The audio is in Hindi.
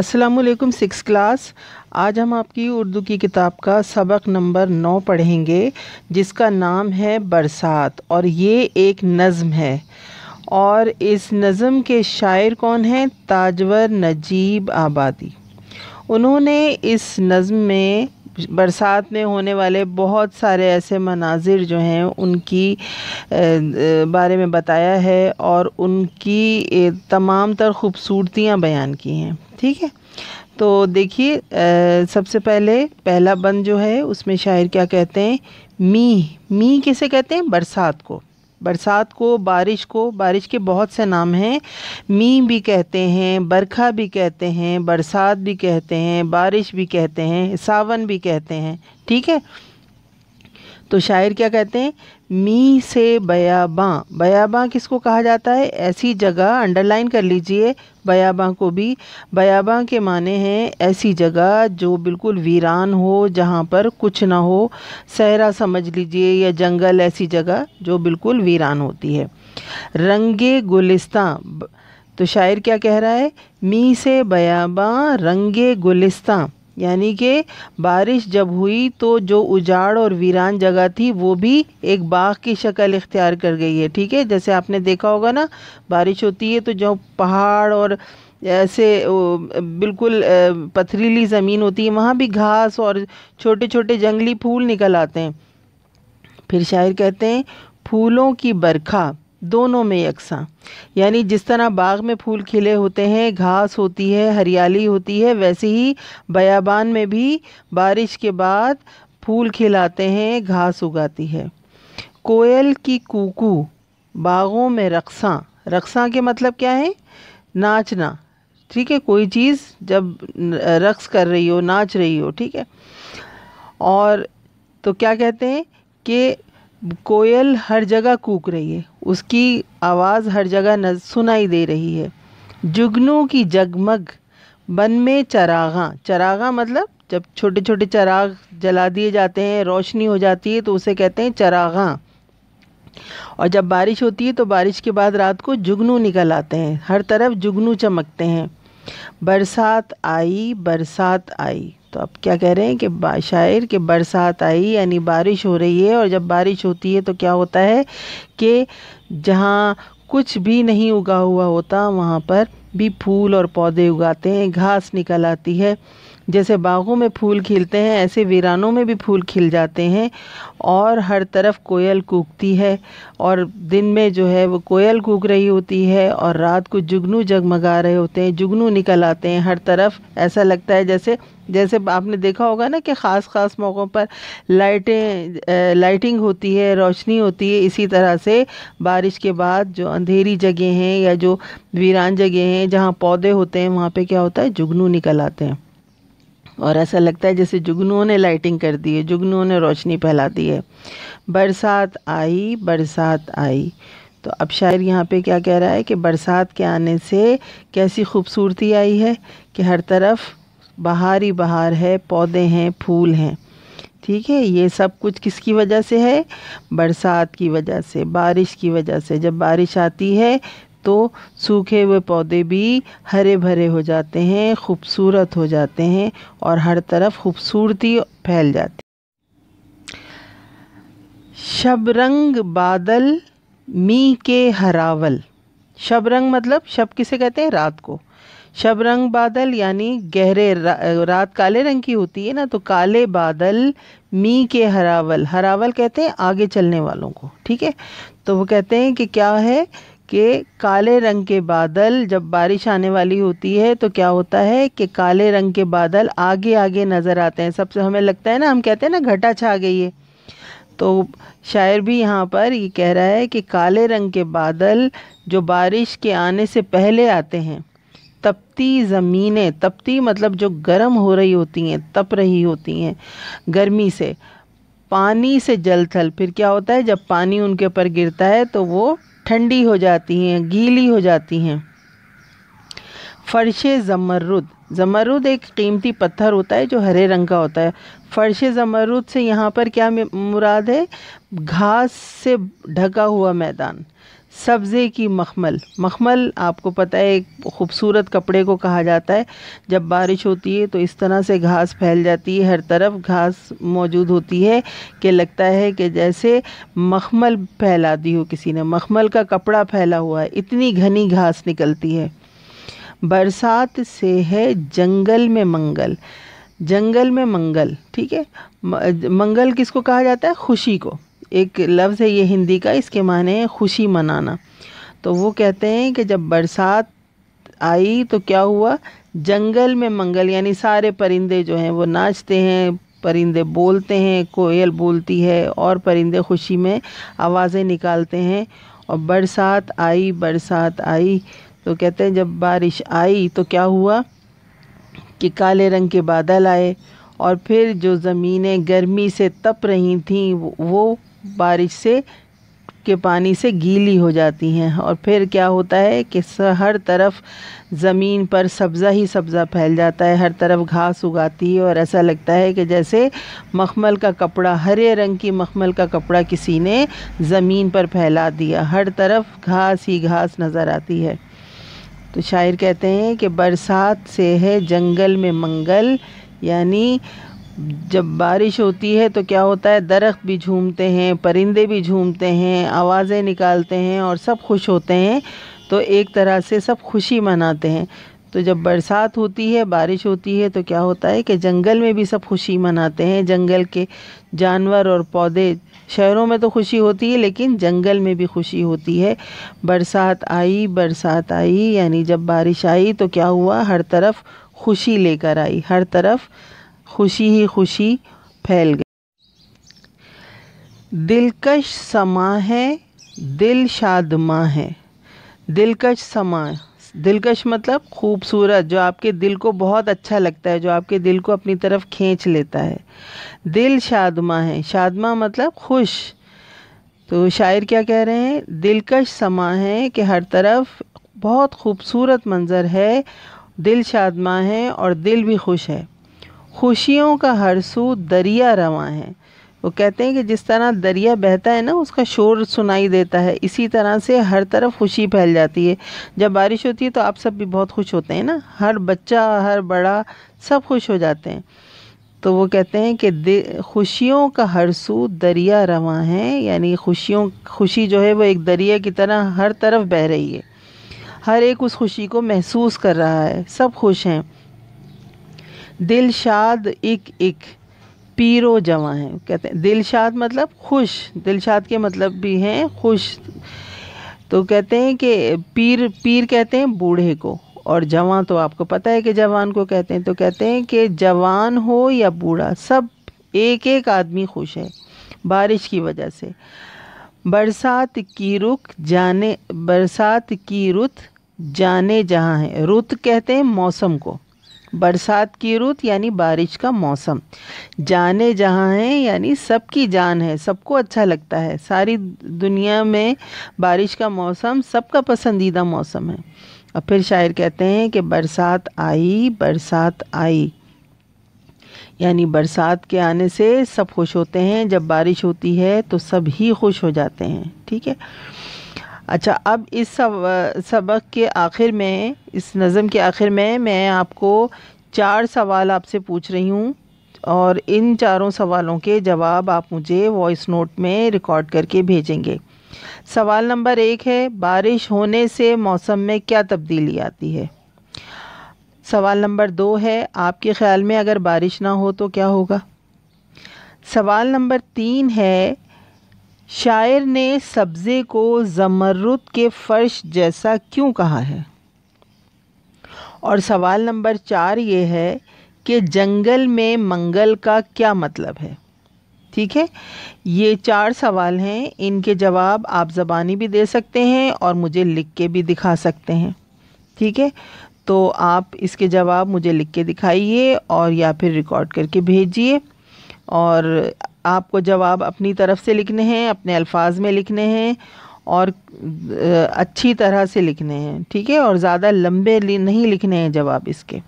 अस्सलाम वालेकुम सिक्स क्लास आज हम आपकी उर्दू की किताब का सबक नंबर नौ पढ़ेंगे जिसका नाम है बरसात और ये एक नज़म है और इस नज़म के शायर कौन हैं ताजवर नजीब आबादी उन्होंने इस नज़म में बरसात में होने वाले बहुत सारे ऐसे मनाजिर जो हैं उनकी बारे में बताया है और उनकी तमाम तर खूबसूरतियाँ बयान की हैं ठीक है तो देखिए सबसे पहले पहला बंद जो है उसमें शायर क्या कहते हैं मी मी किसे कहते हैं बरसात को बरसात को बारिश को बारिश के बहुत से नाम हैं मी भी कहते हैं बरखा भी कहते हैं बरसात भी कहते हैं बारिश भी कहते हैं सावन भी कहते हैं ठीक है तो शायर क्या कहते हैं मी से बयाबा बयाबां किसको कहा जाता है ऐसी जगह अंडरलाइन कर लीजिए बयाबाँ को भी बयाबा के माने हैं ऐसी जगह जो बिल्कुल वीरान हो जहाँ पर कुछ ना हो सहरा समझ लीजिए या जंगल ऐसी जगह जो बिल्कुल वीरान होती है रंगे गुलिस्तां तो शायर क्या कह रहा है मी से बयाबा रंगे गुलिस्तां यानी कि बारिश जब हुई तो जो उजाड़ और वीरान जगह थी वो भी एक बाग की शक्ल इख्तियार कर गई है ठीक है जैसे आपने देखा होगा ना बारिश होती है तो जो पहाड़ और ऐसे बिल्कुल पथरीली ज़मीन होती है वहाँ भी घास और छोटे छोटे जंगली फूल निकल आते हैं फिर शायर कहते हैं फूलों की बरखा दोनों में यकसा यानी जिस तरह बाग में फूल खिले होते हैं घास होती है हरियाली होती है वैसे ही बयाबान में भी बारिश के बाद फूल खिलाते हैं घास उगाती है कोयल की कुकू बागों में रक्सा रक्सा के मतलब क्या है नाचना ठीक है कोई चीज़ जब रक्स कर रही हो नाच रही हो ठीक है और तो क्या कहते हैं कि कोयल हर जगह कूक रही है उसकी आवाज़ हर जगह न सुनाई दे रही है जुगनू की जगमग बन में चरागा चरागा मतलब जब छोटे छोटे चराग जला दिए जाते हैं रोशनी हो जाती है तो उसे कहते हैं चरागा और जब बारिश होती है तो बारिश के बाद रात को जुगनू निकल आते हैं हर तरफ जुगनू चमकते हैं बरसात आई बरसात आई तो अब क्या कह रहे हैं कि शायर कि बरसात आई यानी बारिश हो रही है और जब बारिश होती है तो क्या होता है कि जहाँ कुछ भी नहीं उगा हुआ होता वहाँ पर भी फूल और पौधे उगाते हैं घास निकल आती है जैसे बागों में फूल खिलते हैं ऐसे वीरानों में भी फूल खिल जाते हैं और हर तरफ कोयल कूकती है और दिन में जो है वो कोयल कूक रही होती है और रात को जुगनू जगमगा रहे होते हैं जुगनू निकल आते हैं हर तरफ ऐसा लगता है जैसे जैसे आपने देखा होगा ना कि ख़ास ख़ास मौक़ों पर लाइटें लाइटिंग होती है रोशनी होती है इसी तरह से बारिश के बाद जो अंधेरी जगह हैं या जो वीरान जगह हैं जहाँ पौधे होते हैं वहाँ पे क्या होता है जुगनू निकल आते हैं और ऐसा लगता है जैसे जुगनुओं ने लाइटिंग कर दी है जुगनुओं ने रोशनी फैला दी है बरसात आई बरसात आई तो अब शायर यहाँ पे क्या कह रहा है कि बरसात के आने से कैसी खूबसूरती आई है कि हर तरफ बाहर ही बहार है पौधे हैं फूल हैं ठीक है ये सब कुछ किसकी वजह से है बरसात की वजह से बारिश की वजह से जब बारिश आती है तो सूखे हुए पौधे भी हरे भरे हो जाते हैं खूबसूरत हो जाते हैं और हर तरफ खूबसूरती फैल जाती शबरंग बादल मी के हरावल शबरंग मतलब शब किसे कहते हैं रात को शबरंग बादल यानी गहरे रा, रात काले रंग की होती है ना तो काले बादल मी के हरावल हरावल कहते हैं आगे चलने वालों को ठीक है तो वो कहते हैं कि क्या है कि काले रंग के बादल जब बारिश आने वाली होती है तो क्या होता है कि काले रंग के बादल आगे आगे नज़र आते हैं सबसे हमें लगता है ना हम कहते हैं ना घटा छा गई है तो शायर भी यहाँ पर ये कह रहा है कि काले रंग के बादल जो बारिश के आने से पहले आते हैं तपती ज़मीनें तपती मतलब जो गर्म हो रही होती हैं तप रही होती हैं गर्मी से पानी से जल थल फिर क्या होता है जब पानी उनके ऊपर गिरता है तो वो ठंडी हो जाती हैं गीली हो जाती हैं फ़र्श ज़मरुद ज़मरुद एक कीमती पत्थर होता है जो हरे रंग का होता है फ़र्श ज़मरुद से यहाँ पर क्या मुराद है घास से ढका हुआ मैदान सब्ज़े की मखमल मखमल आपको पता है एक खूबसूरत कपड़े को कहा जाता है जब बारिश होती है तो इस तरह से घास फैल जाती है हर तरफ घास मौजूद होती है कि लगता है कि जैसे मखमल फैला दी हो किसी ने मखमल का कपड़ा फैला हुआ है इतनी घनी घास निकलती है बरसात से है जंगल में मंगल जंगल में मंगल ठीक है मंगल किसको कहा जाता है खुशी को एक लफ्ज़ है ये हिंदी का इसके माने है खुशी मनाना तो वो कहते हैं कि जब बरसात आई तो क्या हुआ जंगल में मंगल यानी सारे परिंदे जो हैं वो नाचते हैं परिंदे बोलते हैं कोयल बोलती है और परिंदे खुशी में आवाज़ें निकालते हैं और बरसात आई बरसात आई तो कहते हैं जब बारिश आई तो क्या हुआ कि काले रंग के बादल आए और फिर जो ज़मीनें गर्मी से तप रही थीं वो बारिश से के पानी से गीली हो जाती हैं और फिर क्या होता है कि हर तरफ ज़मीन पर सब्ज़ा ही सब्ज़ा फैल जाता है हर तरफ घास उगाती है और ऐसा लगता है कि जैसे मखमल का कपड़ा हरे रंग की मखमल का कपड़ा किसी ने ज़मीन पर फैला दिया हर तरफ घास ही घास नज़र आती है तो शायर कहते हैं कि बरसात से है जंगल में मंगल यानी जब बारिश होती है तो क्या होता है दरख्त भी झूमते हैं परिंदे भी झूमते हैं आवाज़ें निकालते हैं और सब खुश होते हैं तो एक तरह से सब खुशी मनाते हैं तो जब बरसात होती है बारिश होती है तो क्या होता है कि जंगल में भी सब खुशी मनाते हैं जंगल के जानवर और पौधे शहरों में तो खुशी होती है लेकिन जंगल में भी खुशी होती है बरसात आई बरसात आई यानी जब बारिश आई तो क्या हुआ हर तरफ खुशी लेकर आई हर तरफ खुशी ही खुशी फैल गई दिलकश समा है दिल शादमा है दिलकश समा दिलकश मतलब खूबसूरत जो आपके दिल को बहुत अच्छा लगता है जो आपके दिल को अपनी तरफ खींच लेता है दिल शादमा है शादमा मतलब खुश तो शायर क्या कह रहे हैं दिलकश समा है कि हर तरफ बहुत खूबसूरत मंज़र है दिल शादमा है और दिल भी खुश है खुशियों का हर सू दरिया रवा है वो कहते हैं कि जिस तरह दरिया बहता है ना उसका शोर सुनाई देता है इसी तरह से हर तरफ खुशी फैल जाती है जब बारिश होती है तो आप सब भी बहुत खुश होते हैं ना हर बच्चा हर बड़ा सब खुश हो जाते हैं तो वो कहते हैं कि खुशियों का हर सू दरिया रवा है यानी खुशियों खुशी जो है वो एक दरिया की तरह हर तरफ बह रही है हर एक उस खुशी को महसूस कर रहा है सब खुश हैं दिलशाद इक इक पीरो जवा हैं कहते हैं दिलशाद मतलब खुश दिलशाद के मतलब भी हैं खुश तो कहते हैं कि पीर पीर कहते हैं बूढ़े को और जवान तो आपको पता है कि जवान को कहते हैं तो कहते हैं कि जवान हो या बूढ़ा सब एक एक आदमी खुश है बारिश की वजह से बरसात की रुख जाने बरसात की रुत जाने जहाँ है रुत कहते हैं मौसम को बरसात की रुत यानी बारिश का मौसम जाने जहाँ हैं यानी सबकी जान है सबको अच्छा लगता है सारी दुनिया में बारिश का मौसम सबका पसंदीदा मौसम है और फिर शायर कहते हैं कि बरसात आई बरसात आई यानी बरसात के आने से सब खुश होते हैं जब बारिश होती है तो सब ही खुश हो जाते हैं ठीक है अच्छा अब इस सब, सबक के आखिर में इस नज़म के आखिर में मैं आपको चार सवाल आपसे पूछ रही हूँ और इन चारों सवालों के जवाब आप मुझे वॉइस नोट में रिकॉर्ड करके भेजेंगे सवाल नंबर एक है बारिश होने से मौसम में क्या तब्दीली आती है सवाल नंबर दो है आपके ख्याल में अगर बारिश ना हो तो क्या होगा सवाल नंबर तीन है शायर ने सब्ज़े को ज़मरुद के फ़र्श जैसा क्यों कहा है और सवाल नंबर चार ये है कि जंगल में मंगल का क्या मतलब है ठीक है ये चार सवाल हैं इनके जवाब आप ज़बानी भी दे सकते हैं और मुझे लिख के भी दिखा सकते हैं ठीक है तो आप इसके जवाब मुझे लिख के दिखाइए और या फिर रिकॉर्ड करके भेजिए और आपको जवाब अपनी तरफ से लिखने हैं अपने अल्फाज में लिखने हैं और अच्छी तरह से लिखने हैं ठीक है और ज़्यादा लंबे नहीं लिखने हैं जवाब इसके